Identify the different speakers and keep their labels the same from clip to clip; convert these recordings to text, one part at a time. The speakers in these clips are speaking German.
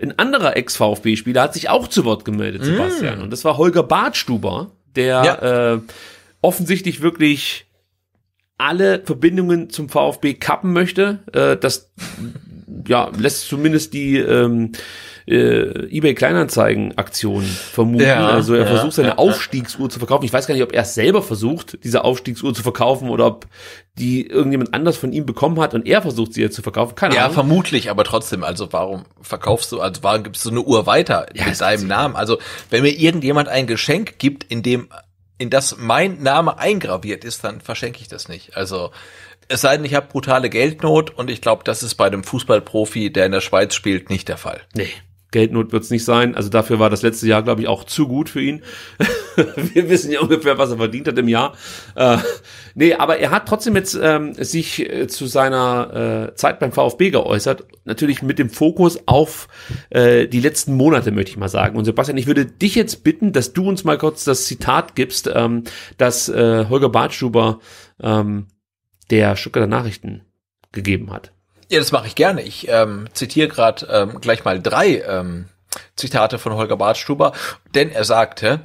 Speaker 1: Ein anderer Ex-VfB-Spieler hat sich auch zu Wort gemeldet, mm. Sebastian. Mm. Und das war Holger Bartstuber, der ja. äh, offensichtlich wirklich alle Verbindungen zum VfB kappen möchte. Äh, das ja, lässt zumindest die ähm, äh, eBay Kleinanzeigen-Aktion vermuten. Ja, also er ja, versucht seine ja, Aufstiegsuhr zu verkaufen. Ich weiß gar nicht, ob er es selber versucht, diese Aufstiegsuhr zu verkaufen oder ob die irgendjemand anders von ihm bekommen hat und er versucht sie jetzt zu verkaufen. Keine ja, Ahnung. vermutlich, aber trotzdem. Also warum verkaufst
Speaker 2: du, also warum gibst du eine Uhr weiter mit deinem Namen? Also wenn mir irgendjemand ein Geschenk gibt, in dem in das mein Name eingraviert ist, dann verschenke ich das nicht. Also es sei
Speaker 1: denn, ich habe brutale Geldnot und ich glaube, das ist bei einem Fußballprofi, der in der Schweiz spielt, nicht der Fall. Nee. Geldnot wird's nicht sein. Also dafür war das letzte Jahr, glaube ich, auch zu gut für ihn. Wir wissen ja ungefähr, was er verdient hat im Jahr. Äh, nee, aber er hat trotzdem jetzt ähm, sich äh, zu seiner äh, Zeit beim VfB geäußert. Natürlich mit dem Fokus auf äh, die letzten Monate, möchte ich mal sagen. Und Sebastian, ich würde dich jetzt bitten, dass du uns mal kurz das Zitat gibst, ähm, das äh, Holger Bartschuber ähm, der Stuttgarter Nachrichten gegeben hat.
Speaker 2: Ja, das mache ich gerne. Ich ähm, zitiere gerade ähm, gleich mal drei ähm, Zitate von Holger Bartstuber, denn er sagte,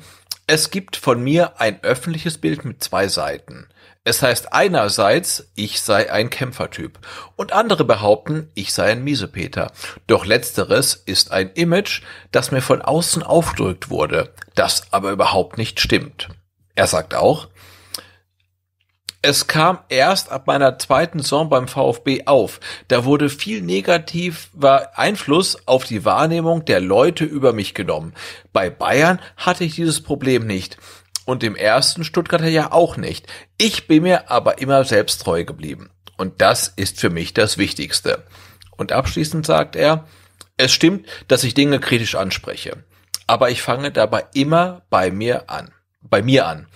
Speaker 2: es gibt von mir ein öffentliches Bild mit zwei Seiten. Es heißt einerseits, ich sei ein Kämpfertyp und andere behaupten, ich sei ein Miesepeter. Doch letzteres ist ein Image, das mir von außen aufgedrückt wurde, das aber überhaupt nicht stimmt. Er sagt auch, es kam erst ab meiner zweiten Saison beim VfB auf. Da wurde viel negativer Einfluss auf die Wahrnehmung der Leute über mich genommen. Bei Bayern hatte ich dieses Problem nicht. Und im ersten Stuttgarter ja auch nicht. Ich bin mir aber immer selbst treu geblieben. Und das ist für mich das Wichtigste. Und abschließend sagt er, es stimmt, dass ich Dinge kritisch anspreche. Aber ich fange dabei immer bei mir an. Bei mir an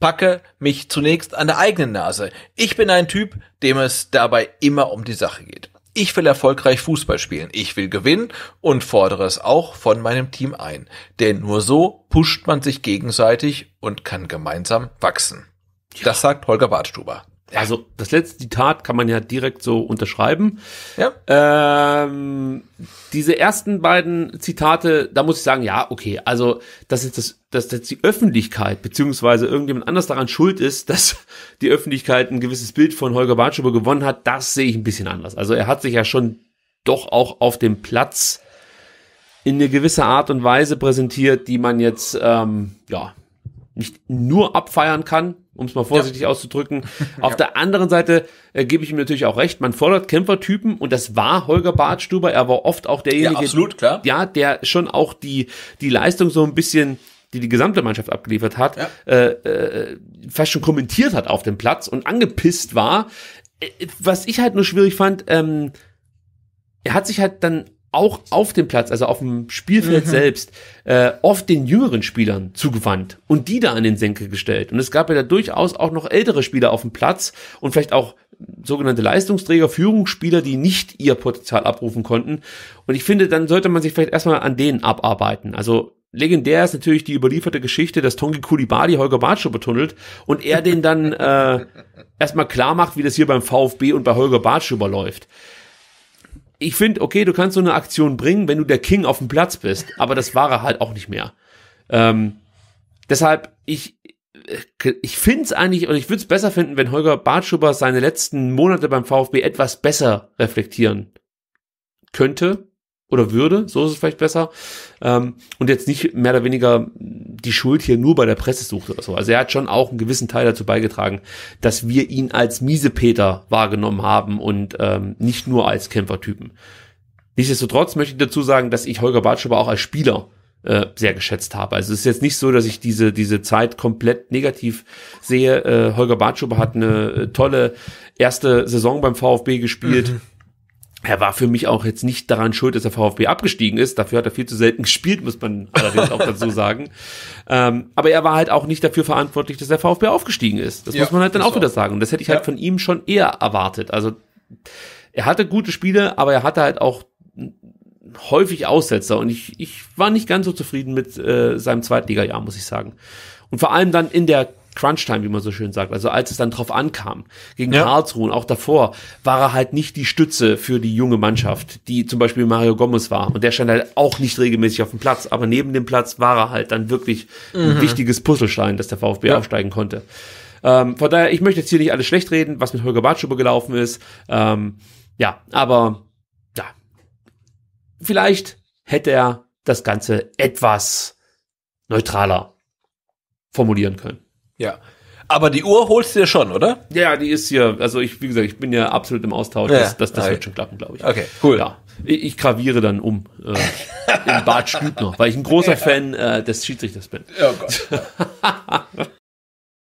Speaker 2: packe mich zunächst an der eigenen Nase. Ich bin ein Typ, dem es dabei immer um die Sache geht. Ich will erfolgreich Fußball spielen, ich will gewinnen und fordere es auch von meinem Team ein. Denn nur so pusht man sich gegenseitig und
Speaker 1: kann gemeinsam wachsen. Ja. Das sagt Holger Bartstuber. Also das letzte Zitat kann man ja direkt so unterschreiben. Ja. Ähm, diese ersten beiden Zitate, da muss ich sagen, ja, okay, also dass jetzt, das, dass jetzt die Öffentlichkeit beziehungsweise irgendjemand anders daran schuld ist, dass die Öffentlichkeit ein gewisses Bild von Holger Bartschuber gewonnen hat, das sehe ich ein bisschen anders. Also er hat sich ja schon doch auch auf dem Platz in eine gewisse Art und Weise präsentiert, die man jetzt ähm, ja nicht nur abfeiern kann, um es mal vorsichtig ja. auszudrücken. Auf ja. der anderen Seite äh, gebe ich ihm natürlich auch recht, man fordert Kämpfertypen und das war Holger Bartstuber, er war oft auch derjenige, ja, absolut, klar. ja der schon auch die, die Leistung so ein bisschen die die gesamte Mannschaft abgeliefert hat, ja. äh, äh, fast schon kommentiert hat auf dem Platz und angepisst war. Äh, was ich halt nur schwierig fand, ähm, er hat sich halt dann auch auf dem Platz, also auf dem Spielfeld mhm. selbst, äh, oft den jüngeren Spielern zugewandt und die da an den Senkel gestellt. Und es gab ja da durchaus auch noch ältere Spieler auf dem Platz und vielleicht auch sogenannte Leistungsträger, Führungsspieler, die nicht ihr Potenzial abrufen konnten. Und ich finde, dann sollte man sich vielleicht erstmal an denen abarbeiten. Also legendär ist natürlich die überlieferte Geschichte, dass Tongi Kulibali Holger Bartsche betunnelt und er den dann äh, erstmal klar macht, wie das hier beim VfB und bei Holger Bartsche überläuft ich finde, okay, du kannst so eine Aktion bringen, wenn du der King auf dem Platz bist, aber das war er halt auch nicht mehr. Ähm, deshalb, ich, äh, ich finde es eigentlich, und ich würde es besser finden, wenn Holger Bartschuber seine letzten Monate beim VfB etwas besser reflektieren könnte oder würde, so ist es vielleicht besser. Ähm, und jetzt nicht mehr oder weniger die Schuld hier nur bei der Presse sucht oder so. Also er hat schon auch einen gewissen Teil dazu beigetragen, dass wir ihn als Miesepeter wahrgenommen haben und ähm, nicht nur als Kämpfertypen. Nichtsdestotrotz möchte ich dazu sagen, dass ich Holger Bartschuber auch als Spieler äh, sehr geschätzt habe. Also es ist jetzt nicht so, dass ich diese, diese Zeit komplett negativ sehe. Äh, Holger Bartschuber hat eine äh, tolle erste Saison beim VfB gespielt. Mhm er war für mich auch jetzt nicht daran schuld, dass der VfB abgestiegen ist. Dafür hat er viel zu selten gespielt, muss man allerdings auch dazu sagen. Ähm, aber er war halt auch nicht dafür verantwortlich, dass der VfB aufgestiegen ist. Das ja, muss man halt dann auch wieder sagen. Und das hätte ich halt ja. halt von ihm schon eher erwartet. Also er hatte gute Spiele, aber er hatte halt auch häufig Aussetzer. Und ich, ich war nicht ganz so zufrieden mit äh, seinem Zweitliga-Jahr, muss ich sagen. Und vor allem dann in der Crunch-Time, wie man so schön sagt. Also als es dann drauf ankam, gegen ja. Karlsruhe und auch davor, war er halt nicht die Stütze für die junge Mannschaft, die zum Beispiel Mario Gomez war. Und der stand halt auch nicht regelmäßig auf dem Platz. Aber neben dem Platz war er halt dann wirklich mhm. ein wichtiges Puzzlestein, dass der VfB ja. aufsteigen konnte. Ähm, von daher, ich möchte jetzt hier nicht alles schlecht reden, was mit Holger Bartschuber gelaufen ist. Ähm, ja, aber ja, vielleicht hätte er das Ganze etwas neutraler formulieren können. Ja. Aber die Uhr holst du dir schon, oder? Ja, die ist hier. Also ich, wie gesagt, ich bin ja absolut im Austausch. Ja, das, das, das wird schon klappen, glaube ich. Okay, cool. Ja. Ich, ich graviere dann um äh, im Bad Stübner, weil ich ein großer Fan äh, des Schiedsrichters bin. Oh Gott.